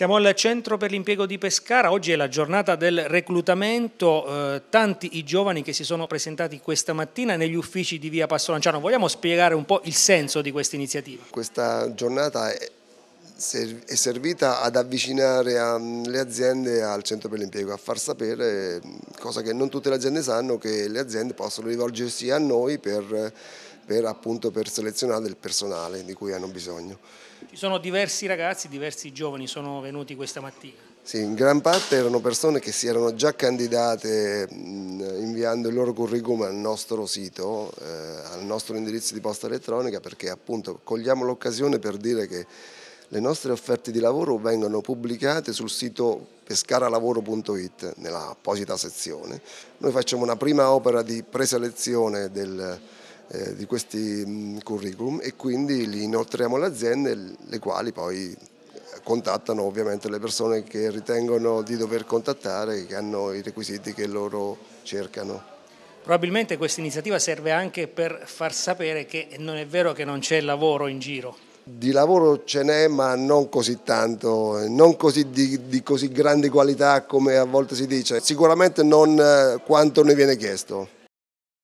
Siamo al Centro per l'impiego di Pescara, oggi è la giornata del reclutamento, eh, tanti i giovani che si sono presentati questa mattina negli uffici di Via Passo Lanciano, vogliamo spiegare un po' il senso di questa iniziativa? Questa giornata è, è servita ad avvicinare ehm, le aziende al Centro per l'impiego, a far sapere, cosa che non tutte le aziende sanno, che le aziende possono rivolgersi a noi per, per, appunto, per selezionare il personale di cui hanno bisogno. Ci sono diversi ragazzi, diversi giovani sono venuti questa mattina. Sì, in gran parte erano persone che si erano già candidate inviando il loro curriculum al nostro sito, eh, al nostro indirizzo di posta elettronica perché appunto cogliamo l'occasione per dire che le nostre offerte di lavoro vengono pubblicate sul sito pescaralavoro.it nella apposita sezione. Noi facciamo una prima opera di preselezione del eh, di questi mm, curriculum e quindi li inoltriamo alle aziende le quali poi eh, contattano ovviamente le persone che ritengono di dover contattare, che hanno i requisiti che loro cercano. Probabilmente questa iniziativa serve anche per far sapere che non è vero che non c'è lavoro in giro. Di lavoro ce n'è ma non così tanto, eh, non così di, di, così grande qualità come a volte si dice, sicuramente non quanto ne viene chiesto.